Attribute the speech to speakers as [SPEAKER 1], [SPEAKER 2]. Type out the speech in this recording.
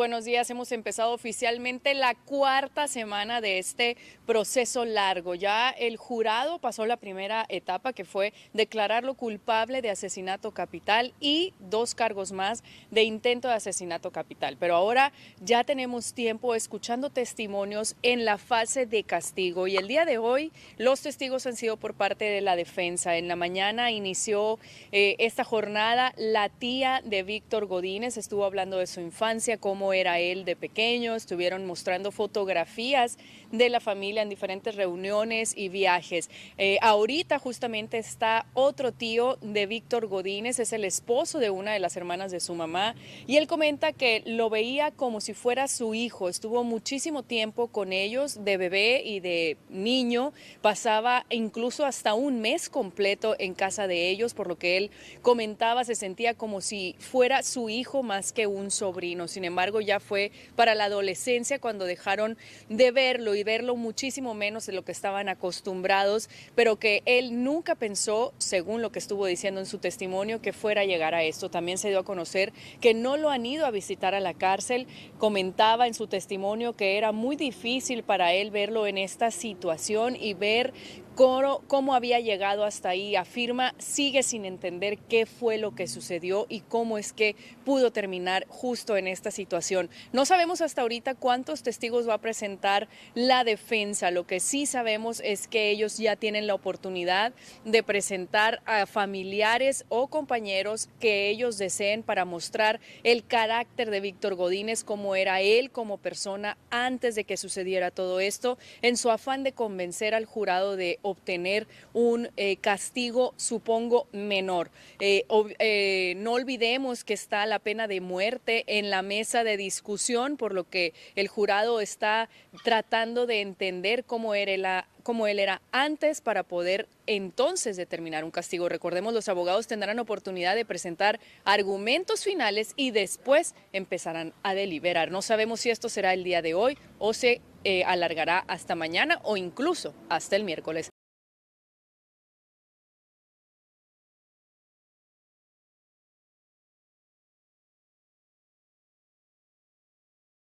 [SPEAKER 1] Buenos días, hemos empezado oficialmente la cuarta semana de este proceso largo. Ya el jurado pasó la primera etapa que fue declararlo culpable de asesinato capital y dos cargos más de intento de asesinato capital. Pero ahora ya tenemos tiempo escuchando testimonios en la fase de castigo y el día de hoy los testigos han sido por parte de la defensa. En la mañana inició eh, esta jornada la tía de Víctor Godínez, estuvo hablando de su infancia, cómo era él de pequeño, estuvieron mostrando fotografías de la familia en diferentes reuniones y viajes. Eh, ahorita justamente está otro tío de Víctor Godínez, es el esposo de una de las hermanas de su mamá, y él comenta que lo veía como si fuera su hijo, estuvo muchísimo tiempo con ellos de bebé y de niño, pasaba incluso hasta un mes completo en casa de ellos, por lo que él comentaba, se sentía como si fuera su hijo más que un sobrino. Sin embargo, ya fue para la adolescencia cuando dejaron de verlo y verlo muchísimo menos de lo que estaban acostumbrados, pero que él nunca pensó, según lo que estuvo diciendo en su testimonio, que fuera a llegar a esto. También se dio a conocer que no lo han ido a visitar a la cárcel. Comentaba en su testimonio que era muy difícil para él verlo en esta situación y ver Coro, cómo había llegado hasta ahí, afirma, sigue sin entender qué fue lo que sucedió y cómo es que pudo terminar justo en esta situación. No sabemos hasta ahorita cuántos testigos va a presentar la defensa. Lo que sí sabemos es que ellos ya tienen la oportunidad de presentar a familiares o compañeros que ellos deseen para mostrar el carácter de Víctor Godínez, cómo era él como persona antes de que sucediera todo esto, en su afán de convencer al jurado de obtener un eh, castigo, supongo, menor. Eh, eh, no olvidemos que está la pena de muerte en la mesa de discusión, por lo que el jurado está tratando de entender cómo era él era antes para poder entonces determinar un castigo. Recordemos, los abogados tendrán oportunidad de presentar argumentos finales y después empezarán a deliberar. No sabemos si esto será el día de hoy o se alargará hasta mañana o incluso hasta el miércoles.